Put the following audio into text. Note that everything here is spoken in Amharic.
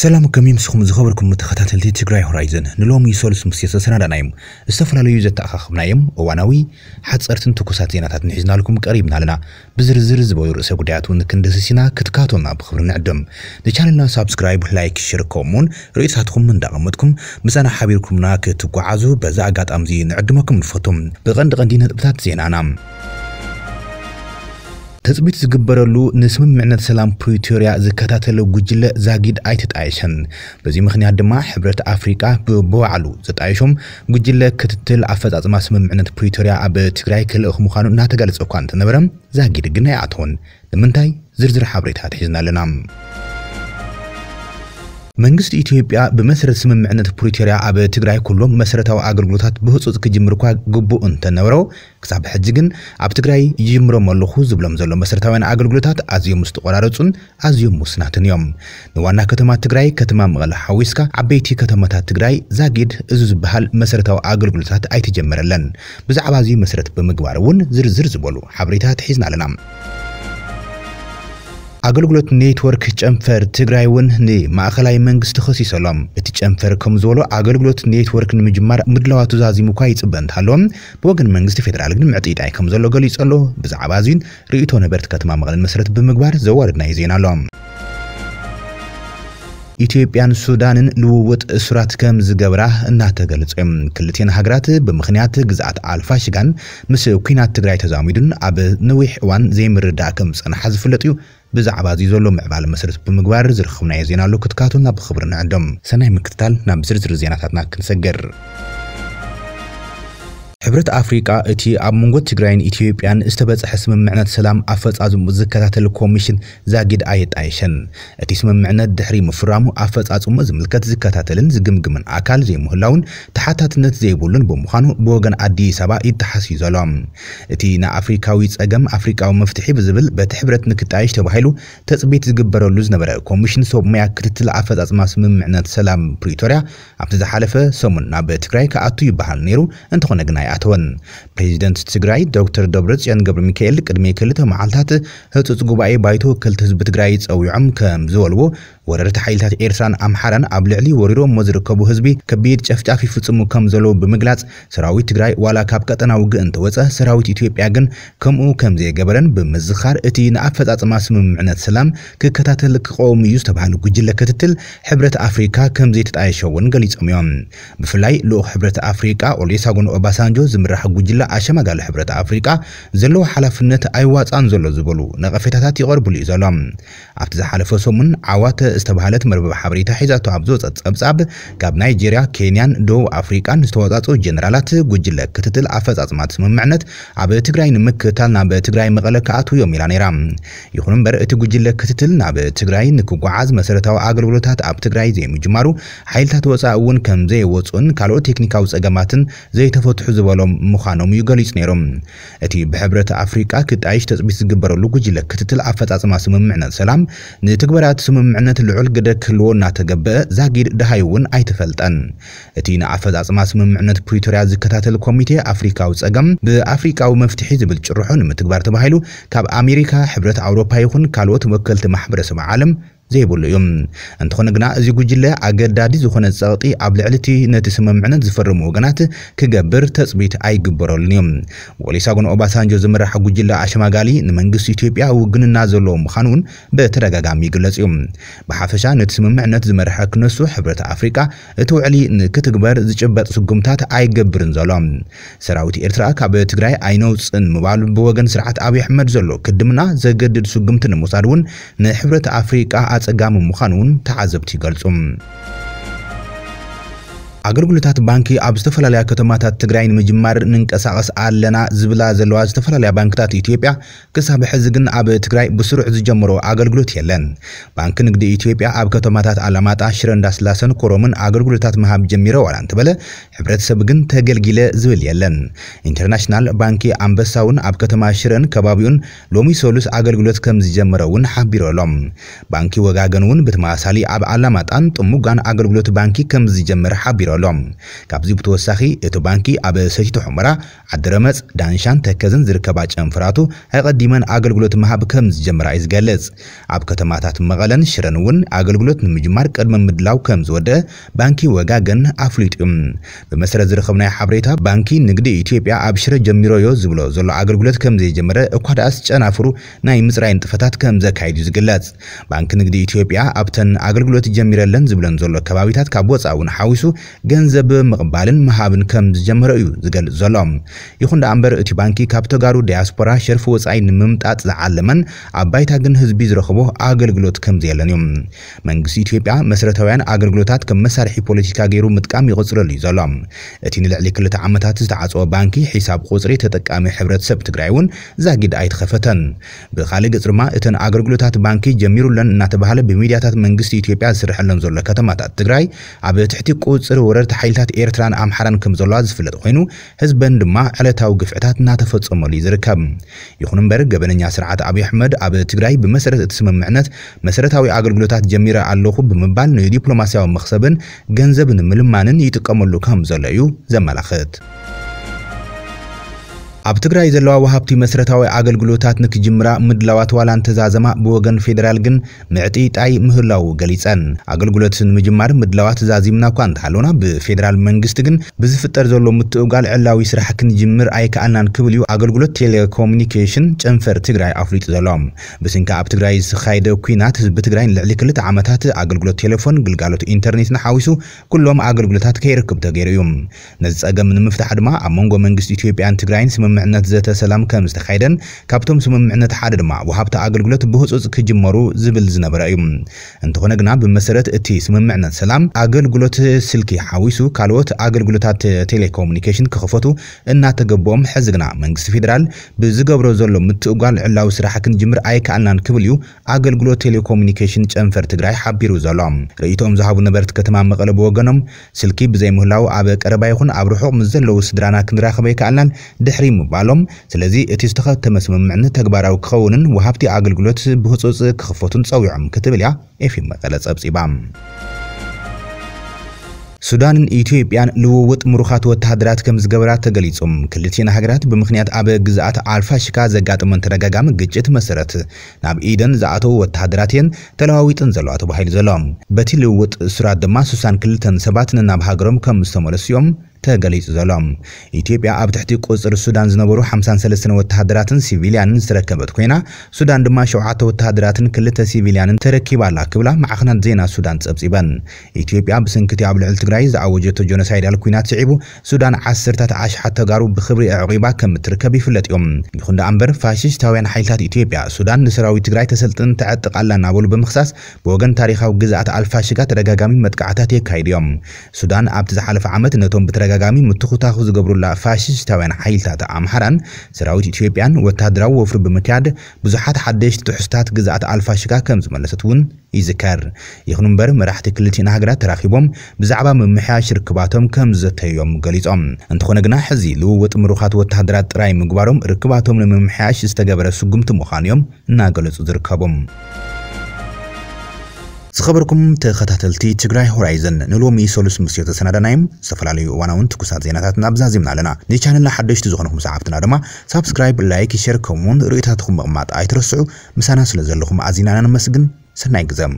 ሰላም ከመይ ምስኹም ዝኸበርኩም ተኸታተልቲ ትግራይ ሆራይዘን ንሎሚ ሰሉስ ምስ የተሰናዳና እዮም ዝተፈላለዩ ዘተኣኻኽብናዮም እዋናዊ ሓፀርትን ትኩሳት ዜናታትን ሒዝናልኩም ቀሪብና ኣለና ብዝርዝር ዝበሉ ርእሰ ጉዳያት እውን ክንደስሲና ክትካቶና ብክብሪ ንዕድም ንቻነልና ሳብስክራይብ ላይክ ሽር ርእሳትኩም እንዳቐመጥኩም ምሳና ሓቢርኩምና ክትጓዓዙ በዛ ኣጋጣሚ ንዕድመኩም ንፈቱም ብቐንዲ ቀንዲ ነጥብታት ዜናና ህዝቢ ዝግበረሉ ንስምምዕነት ሰላም ፕሪቶሪያ ዝከታተለ ጉጅለ ዛጊድ ኣይትጣየሸን በዚ ምክንያት ድማ ሕብረት ኣፍሪቃ ብበባዕሉ ዘጣየሾም ጉጅለ ክትትል ኣፈፃፅማ ስምምዕነት ፕሪቶሪያ ኣብ ትግራይ ክልእኽ ምዃኑ እናተጋለፀ እኳ እንተነበረ ዛጊድ ግን ኣይኣተወን ንምንታይ ዝርዝር ሓበሬታ ትሒዝና ኣለና መንግስት ኢትዮጵያ ብመሰረት ስምምዕነት ፕሪቶሪያ ኣብ ትግራይ ኩሎም መሰረታዊ ኣገልግሎታት ብህፁፅ ክጅምር እኳ ግቡእ እንተነብረው ክሳብ ሕጂ ግን ኣብ ትግራይ ይጅምሮም ኣለኹ ዝብሎም ዘሎ መሰረታውያን ኣገልግሎታት ኣዝዮም ዝተቆራረፁን ኣዝዮም ውስናትን እዮም ንዋና ከተማ ትግራይ ከተማ መቐለ ሓዊስካ ዓበይቲ ከተማታት ትግራይ ዛጊድ እዚ ዝበሃል መሰረታዊ ኣገልግሎታት ኣይተጀመረለን ብዛዕባ እዚ መሰረት ብምግባር እውን ዝርዝር ዝበሉ ሓበሬታት ሒዝና ኣለና ኣገልግሎት ኔትወርክ ጨንፈር ትግራይ እውን ንማእኸላይ መንግስቲ ከሲሰሎም እቲ ጨንፈር ከም ዝበሎ ኣገልግሎት ኔትወርክ ንምጅማር ምድለዋ ዛዚሙ እኳ ይፅበ እንተሃለዎም ብወገን መንግስቲ ፌደራል ግን ምዕጢጣይ ከም ዘሎ ገሊጹ ኣሎ ብዛዕባ እዚን ርእቶ ነበርቲ ከተማ መቐለን መሰረት ብምግባር ዘዋርድና እዩ ዜና ኣሎ ኢትዮጵያን ሱዳንን ልውውጥ ስራት ከም ዝገብራ እናተገለጸ ክልቴን ሃገራት ብምኽንያት ግዝኣት ኣልፋ ሽጋን ምስ ኩናት ትግራይ ተዛሚዱን ኣብ ነዊሕ እዋን ዘይምርዳእ ከም ዝፀናሓ ዝፍለጥ እዩ ብዛዕባ እዚ ዘሎ ምዕባለ መሰረት ብምግባር ዝረኸብናዮ ዜና ኣሎ ናብ ብክብሪ ንዕዶም ሰናይ ምክትታል ናብ ዝርዝር ዜናታትና ክንሰግር ሕብረት ኣፍሪቃ እቲ ኣብ መንጎ ትግራይን ኢትዮጵያን ዝተበፅሐ ስምምዕነት ሰላም ኣፈፃፅሙ ዝከታተል ኮሚሽን ዛጊድ ኣየጣየሸን እቲ ስምምዕነት ድሕሪ ምፍራሙ ኣፈፃፅሙ ዝምልከት ዝከታተልን ዝግምግምን ኣካል ዘይምህላውን ተሓታትነት ዘይብሉን ብምዃኑ ብወገን ኣዲስ ኣበባ ይተሓስ እዩ ዘሎ እቲ ንኣፍሪካዊ ፀገም ኣፍሪቃዊ መፍትሒ ብዝብል በቲ ሕብረት ንክጣየሽ ተባሂሉ ተፅቢት ዝግበረሉ ዝነበረ ኮሚሽን ሰብ ሞያ ክትትል ኣፈፃፅማ ስምምዕነት ሰላም ፕሪቶርያ ኣብቲ ዝሓለፈ ሰሙን ናብ ትግራይ ክኣቱ ይበሃል ነይሩ እንተኾነ ግን ኣይኣተወን ፕሬዚደንት ትግራይ ዶክተር ደብረፅዮን ገብሪ ሚካኤል ቅድሚ ክልተ መዓልታት ህፁፅ ጉባኤ ባይቶ ወከልቲ ህዝቢ ትግራይ ፀዊዖም ከም ዝበልዎ ወረርቲ ሓይልታት ኤርትራን ኣምሓራን ኣብ ልዕሊ ወሪሮሞ ዝርከቡ ህዝቢ ከቢድ ጨፍጫፍ ይፍፅሙ ከም ዘለዉ ብምግላጽ ሰራዊት ትግራይ ዋላ ካብ ቀጠና ውግእ እንተወፀ ሰራዊት ኢትዮጵያ ግን ከምኡ ከም ዘይገበረን ብምዝኻር እቲ ንኣፈጻጽማ ስምምዕነት ሰላም ክከታተል ክቐወሙ እዩ ዝተባሃሉ ጉጅለ ክትትል ሕብረት ኣፍሪካ ከም ዘይተጣየሸ እውን ገሊፆም እዮም ብፍላይ ልኡኽ ሕብረት ኣፍሪቃ ኦሌሳጎን ኦባሳንጆ ዝምራሕ ጉጅለ ኣሸማጋለ ሕብረት ኣፍሪቃ ዘለዎ ሓላፍነት ኣይዋፃን ዘሎ ዝበሉ ነቐፌታታት ይቐርብሉ እዩ ዘሎም ኣብቲ ዝሓለፈ ሰሙን ዓዋተ ዝተባሃለት መርበብ ሓበሬታ ሒዛቶ ኣብ ዝወፀት ፀብጻብ ካብ ናይጀርያ ኬንያን ደቡብ ኣፍሪቃን ዝተወፃፅኡ ጀነራላት ጉጅለ ክትትል ኣፈፃፅማት ስምምዕነት ኣብ ትግራይ ንምክታል ናብ ትግራይ መቐለ ክኣት እዮም ኢላ ነይራ ይኹን እምበር እቲ ጉጅለ ክትትል ናብ ትግራይ ንክጓዓዝ መሰረታዊ ኣገልግሎታት ኣብ ትግራይ ዘይምጅማሩ ሓይልታት ወፃኢ እውን ከም ዘይወፁን ካልኦት ቴክኒካዊ ፀገማትን ዘይተፈትሑ ዝበሎም ምዃኖም እዩ ገሊጹ ነይሮም እቲ ብሕብረት ኣፍሪቃ ክጣይሽ ተፅቢት ዝግበረሉ ጉጅለ ክትትል ኣፈፃፅማ ስምምዕነት ሰላም ንትግበራት ስምምዕነት ልዑል ግደ ክህልዎ እናተገብአ ዛጊድ ድሃይ እውን ኣይትፈልጠን እቲ ንኣፈፃፅማ ስምምዕነት ፕሪቶርያ ዝከታተል ኮሚቴ ኣፍሪካዊ ፀገም ብኣፍሪካዊ መፍትሒ ዝብል ጭርሖ ንምትግባር ተባሂሉ ካብ ኣሜሪካ ሕብረት ኣውሮፓ ይኹን ካልኦት ወከልቲ ማሕበረሰብ ዓለም ዘይብሉ እዩ እንትኾነ ግና እዚ ጉጅለ ኣገዳዲ ዝኾነ ፀቕጢ ኣብ ልዕሊ እቲ ነቲ ስምምዕነት ዝፈርሙ ወገናት ክገብር ተፅቢት ኣይግበረሉን እዮም ወሊሳ ጎን ኦባሳንጆ ዝምራሕ ጉጅለ ኣሸማጋሊ ንመንግስቲ ኢትዮጵያ ውግንና ዘለዎ ምዃኑ እውን ብተደጋጋሚ ይግለጽ እዩ ብሓፈሻ ነቲ ስምምዕነት ዝመርሐ ክነሱ ሕብረት ኣፍሪቃ እቲ ውዕሊ ንክትግበር ዝጭበጥ ስጉምታት ኣይገብርን ዘሎ ሰራዊት ኤርትራ ካብ ትግራይ ኣይነውፅን ምባሉ ብወገን ስርዓት ኣብዪ ኣሕመድ ዘሎ ክድምና ዘገድድ ስጉምቲ ንምውሳድ እውን ንሕብረት ኣፍሪቃ ኣፀጋሚ እውን ተዓዘብቲ ይገልጹ ኣገልግሎታት ባንኪ ኣብ ዝተፈላለያ ከተማታት ትግራይ ንምጅማር ንንቀሳቀስ ኣለና ዝብላ ዘለዋ ዝተፈላለያ ባንክታት ኢትዮጵያ ክሳብ ሕዚ ግን ኣብ ትግራይ ብስሩዕ ዝጀመሮ ኣገልግሎት የለን። ባንኪ ንግዲ ኢትዮጵያ ኣብ ከተማታት ኣላማጣ፣ ሽረ እንዳስላሰን ኮሮምን ኣገልግሎታት ምሃብ ጀሚረ ዋላ እንትበለ ሕብረተሰብ ግን ተገልጊለ ዝብል የለን። ኢንተርናሽናል ባንኪ ኣንበሳ እውን ኣብ ከተማ ሽረን ከባቢኡን ሎሚ ሰሉስ ኣገልግሎት ከም ዝጀመረ እውን ሓቢሩ ኣሎም። ባንኪ ወጋገን እውን ብተመሳሳሊ ኣብ ኣላማጣን ጥሙጋን ኣገልግሎት ባንኪ ከም ዝጀመረ ሓቢሮ ኣሎም ካብዚ ብተወሳኺ እቲ ባንኪ ኣብ ሰቲቱ ሑመራ ዓድረመፅ ዳንሻን ተከዝን ዝርከባ ጨንፍራቱ ኣቐዲመን ኣገልግሎት ምሃብ ከም ዝጀምራ እዩ ዝገልጽ ኣብ ከተማታት መቐለን ሽረን እውን ኣገልግሎት ንምጅማር ቅድሚ ምድላው ከም ዝወደአ ባንኪ ወጋገን ኣፍሊጡ ብመሰረት ዝረኸብ ናይ ሓበሬታ ባንኪ ንግዲ ኢትዮጵያ ኣብ ሽረ ጀሚሮ ዮ ዝብሎ ዘሎ ኣገልግሎት ከም ዘይጀመረ እኳ ደኣስ ጨናፍሩ ናይ ምፅራይን ጥፈታት ከም ዘካይድ እዩ ዝግለጽ ባንኪ ንግዲ ኢትዮጵያ ኣብተን ኣገልግሎት ጀሚረለን ዝብለን ዘሎ ከባቢታት ካብ ወፃ እውን ሓዊሱ ገንዘብ ምቕባልን ምሃብን ከም ዝጀመረ እዩ ዝገልጽ ዘሎ ይኹን ዳ እምበር እቲ ባንኪ ካብ ተጋሩ ዲያስፖራ ሸርፊ ወፃኢ ንምምጣጥ ዝዓለመን ኣብ ባይታ ግን ህዝቢ ዝረኽቦ ኣገልግሎት ከም ዘየለን እዩ መንግስቲ ኢትዮጵያ መሰረታውያን ኣገልግሎታት ከም መሳርሒ ፖለቲካ ገይሩ ምጥቃም ይቕፅለሉ እዩ ዘሎ እቲ ንልዕሊ ክልተ ዓመታት ዝተዓፀወ ባንኪ ሒሳብ ቁፅሪ ተጠቃሚ ሕብረተሰብ ትግራይ እውን ዛጊድ ኣይተኸፈተን ብካልእ ገጽ ድማ እተን ኣገልግሎታት ባንኪ ጀሚሩለን እናተባሃለ ብሚድያታት መንግስቲ ኢትዮጵያ ዝስርሐለን ዘሎ ከተማታት ትግራይ ኣብ ትሕቲ ቁፅሪ ወረርቲ ሓይልታት ኤርትራን ኣምሓራን ከም ዘለዋ ዝፍለጥ ኮይኑ ህዝበን ድማ ዕለታዊ ግፍዕታት እናተፈፀመሉ እዩ ዝርከብ ይኹን እምበር ገበነኛ ስርዓት ኣብዪ ኣሕመድ ኣብ ትግራይ ብመሰረት እቲ ስምምዕነት መሰረታዊ ኣገልግሎታት ጀሚረ ኣለኹ ብምባል ንዲፕሎማስያዊ መክሰብን ገንዘብ ንምልማንን ይጥቀመሉ ከም ዘሎ እዩ ዘመላኽት ኣብ ትግራይ ዘለዋ ወሃብቲ መሰረታዊ ኣገልግሎታት ንክጅምራ ምድላዋት ዋላ እንተዛዘማ ብወገን ፌደራል ግን ምዕጢ ጣይ ምህላው ገሊፀን ኣገልግሎት ንምጅማር ምድላዋት ዛዚምና እኳ እንተሃለውና ብፌደራል መንግስቲ ግን ብዝፍጠር ዘሎ ምትእውጋል ዕላዊ ስራሕ ክንጅምር ኣይከኣልናን ክብል እዩ ኣገልግሎት ቴሌኮሙኒኬሽን ጨንፈር ትግራይ ኣፍሊጡ ዘሎ ብስንካ ኣብ ትግራይ ዝካየደ ኩናት ህዝቢ ትግራይ ንልዕሊ ክልተ ዓመታት ኣገልግሎት ቴሌፎን ግልጋሎት ኢንተርኔትን ሓዊሱ ኩሎም ኣገልግሎታት ከይርክብ ተገይሩ እዩ ነዚ ፀገም ንምፍታሕ ድማ ኣብ መንጎ መንግስቲ ኢትዮጵያን ትግራይን ስምምዕ ስምምዕነት ዘተ ሰላም ከም ዝተኻይደን ካብቶም ስምምዕነት ሓደ ድማ ወሃብቲ ኣገልግሎት ብህፁፅ ክጅመሩ ዝብል ዝነበረ እዩ እንተኾነ ግና ብመሰረት እቲ ስምምዕነት ሰላም ኣገልግሎት ስልኪ ሓዊሱ ካልኦት ኣገልግሎታት ቴሌኮሙኒኬሽን ክኽፈቱ እናተገብኦም ሕዚ ግና መንግስቲ ፌደራል ብዝገብሮ ዘሎ ምትእጓል ዕላዊ ስራሕ ክንጅምር ኣይከኣልናን ክብል እዩ ኣገልግሎት ቴሌኮሙኒኬሽን ጨንፈር ትግራይ ሓቢሩ ዘሎ ርእይቶም ዝሃቡ ነበርቲ ከተማ መቐለ ብወገኖም ስልኪ ብዘይምህላው ኣብ ቀረባ ይኹን ኣብ ርሑቕ ምስ ዘለዉ ስድራና ክንራኸበ ይከኣልናን ድሕሪ ብምቕባሎም ስለዚ እቲ ዝተኸተመ ስምምዕነት ተግባራዊ ክኸውንን ወሃብቲ ኣገልግሎት ብህፁፅ ክኽፈቱን ፀዊዖም ክትብል እያ ኤፍም መቐለ ፀብፂባ ሱዳንን ኢትዮጵያን ልውውጥ ምሩኻት ወተሃደራት ከም ዝገበራ ተገሊጹም ክልቲአን ሃገራት ብምኽንያት ኣብ ግዝኣት ኣልፋሽካ ዘጋጥመን ተደጋጋሚ ግጭት መሰረት ናብ ኢደን ዝኣተዉ ወተሃደራት እየን ተለዋዊጥን ዘለዋ ተባሂሉ ዘሎ በቲ ልውውጥ ስራት ድማ 62 ሰባት ንናብ ሃገሮም ከም ዝተመለሱ እዮም ተገሊጹ ዘሎ ኢትዮጵያ ኣብ ትሕቲ ቁፅሪ ሱዳን ዝነበሩ 53 ወተሃደራትን ሲቪልያንን ዝተረከበት ኮይና ሱዳን ድማ 7 ወተሃደራትን ክልተ ሲቪልያንን ተረኪባላ ክብላ ማዕኸናት ዜና ሱዳን ፀብፂበን ኢትዮጵያ ብስንክቲ ኣብ ልዕሊ ትግራይ ዝኣወጀቶ ጆኖሳይዳል ኩናት ስዒቡ ሱዳን ዓሰርታት ኣሽሓት ተጋሩ ብክብሪ ኣዕቂባ ከም እትርከብ ይፍለጥ እዮም ይኹን ዳኣ እምበር ፋሽስታውያን ሓይልታት ኢትዮጵያ ሱዳን ንሰራዊት ትግራይ ተሰልጥን ተዕጥቕ ኣላ እናበሉ ብምክሳስ ብወገን ታሪካዊ ግዛኣት ኣልፋሽጋ ተደጋጋሚ መጥቃዕታት የካይድ እዮም ሱዳን ኣብቲ ዝሓለፈ ዓመት ነቶም ብተደጋጋሚ ብተደጋጋሚ ምትኩታኹ ዝገብሩላ ፋሽስታውያን ሓይልታት ኣምሓራን ሰራዊት ኢትዮጵያን ወታደራዊ ወፍሪ ብምክያድ ብዙሓት ሓደሽቲ ትሑስታት ግዛኣት ኣልፋሽጋ ከም ዝመለሰት እውን ይዝከር ይኹን እምበር መራሕቲ ክልቲአን ሃገራት ተራኺቦም ብዛዕባ ምምሕያሽ ርክባቶም ከም ዘተዮም ገሊፆም እንተኾነ ግና ሕዚ ልውውጥ ምሩኻት ወታደራት ጥራይ ምግባሮም ርክባቶም ንምምሕያሽ ዝተገበረ ስጉምቲ ምዃኑ እዮም እናገለፁ ዝርከቦም ዝኸበርኩም ተኸታተልቲ ትግራይ ሆራይዘን ንሎሚ ሰሉስ ምስ ተሰናዳናዮም ዝተፈላለዩ እዋናውን ትኩሳት ዜናታት ኣብዛዚምና ኣለና ንቻነልና ሓደሽቲ ዝኾንኩም ሰዓብትና ድማ ሳብስክራይብ ላይክ ሸር ከምኡውን ርእታትኩም ምቕማጥ ኣይትረስዑ ምሳና ስለ ዘለኹም ኣዚናና ንመስግን ሰናይ ግዘም